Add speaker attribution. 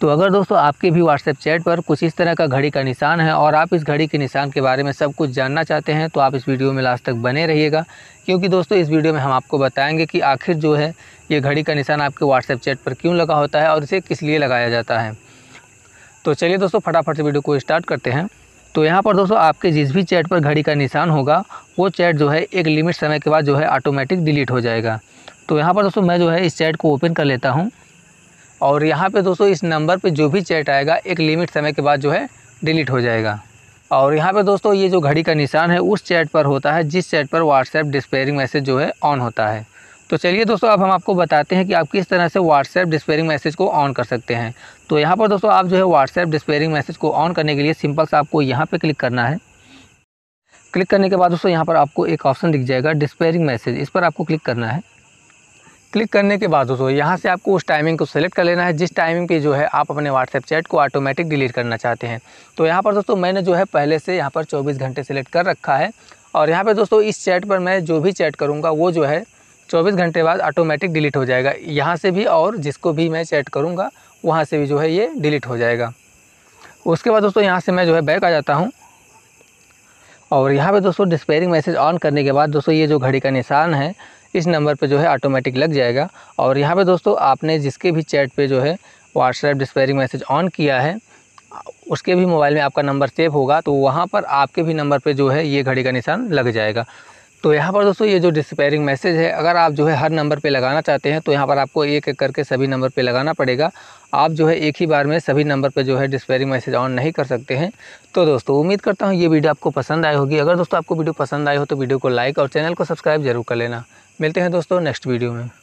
Speaker 1: तो अगर दोस्तों आपके भी व्हाट्सएप चैट पर कुछ इस तरह का घड़ी का निशान है और आप इस घड़ी के निशान के बारे में सब कुछ जानना चाहते हैं तो आप इस वीडियो में लास्ट तक बने रहिएगा क्योंकि दोस्तों इस वीडियो में हम आपको बताएंगे कि आखिर जो है ये घड़ी का निशान आपके व्हाट्सएप चैट पर क्यों लगा होता है और इसे किस लिए लगाया जाता है तो चलिए दोस्तों फटाफट से वीडियो को स्टार्ट करते हैं तो यहाँ पर दोस्तों आपके जिस भी चैट पर घड़ी का निशान होगा वो चैट जो है एक लिमिट समय के बाद जो है ऑटोमेटिक डिलीट हो जाएगा तो यहाँ पर दोस्तों मैं जो है इस चैट को ओपन कर लेता हूँ और यहाँ पे दोस्तों इस नंबर पे जो भी चैट आएगा एक लिमिट समय के बाद जो है डिलीट हो जाएगा और यहाँ पे दोस्तों ये जो घड़ी का निशान है उस चैट पर होता है जिस चैट पर व्हाट्सएप डिस्पेयरिंग मैसेज जो है ऑन होता है तो चलिए दोस्तों अब हम आपको बताते हैं कि आप किस तरह से व्हाट्सएप डिस्पेयरिंग मैसेज को ऑन कर सकते हैं तो यहाँ पर दोस्तों आप जो है व्हाट्सएप डिस्पेयरिंग मैसेज को ऑन करने के लिए सिंपल सा आपको यहाँ पर क्लिक करना है क्लिक करने के बाद दोस्तों यहाँ पर आपको एक ऑप्शन दिख जाएगा डिस्पेयरिंग मैसेज इस पर आपको क्लिक करना है क्लिक करने के बाद दोस्तों यहाँ से आपको उस टाइमिंग को सेलेक्ट कर लेना है जिस टाइमिंग पे जो है आप अपने व्हाट्सएप चैट को ऑटोमेटिक डिलीट करना चाहते हैं तो यहाँ पर दोस्तों मैंने जो है पहले से यहाँ पर 24 घंटे सेलेक्ट कर रखा है और यहाँ पे दोस्तों इस चैट पर मैं जो भी चैट करूँगा वो जो है चौबीस घंटे बाद ऑटोमेटिक डिलीट हो जाएगा यहाँ से भी और जिसको भी मैं चैट करूँगा वहाँ से भी जो है ये डिलीट हो जाएगा उसके बाद दोस्तों यहाँ से मैं जो है बैक आ जाता हूँ और यहाँ पे दोस्तों डिस्पेयरिंग मैसेज ऑन करने के बाद दोस्तों ये जो घड़ी का निशान है इस नंबर पे जो है ऑटोमेटिक लग जाएगा और यहाँ पे दोस्तों आपने जिसके भी चैट पे जो है व्हाट्सएप डिस्पेयरिंग मैसेज ऑन किया है उसके भी मोबाइल में आपका नंबर सेव होगा तो वहाँ पर आपके भी नंबर पे जो है ये घड़ी का निशान लग जाएगा तो यहाँ पर दोस्तों ये जो डिस्पेयरिंग मैसेज है अगर आप जो है हर नंबर पे लगाना चाहते हैं तो यहाँ पर आपको एक एक करके सभी नंबर पे लगाना पड़ेगा आप जो है एक ही बार में सभी नंबर पे जो है डिस्पेयरिंग मैसेज ऑन नहीं कर सकते हैं तो दोस्तों उम्मीद करता हूँ ये वीडियो आपको पसंद आई होगी अगर दोस्तों आपको वीडियो पसंद आई हो तो वीडियो को लाइक और चैनल को सब्सक्राइब जरूर कर लेना मिलते हैं दोस्तों नेक्स्ट वीडियो में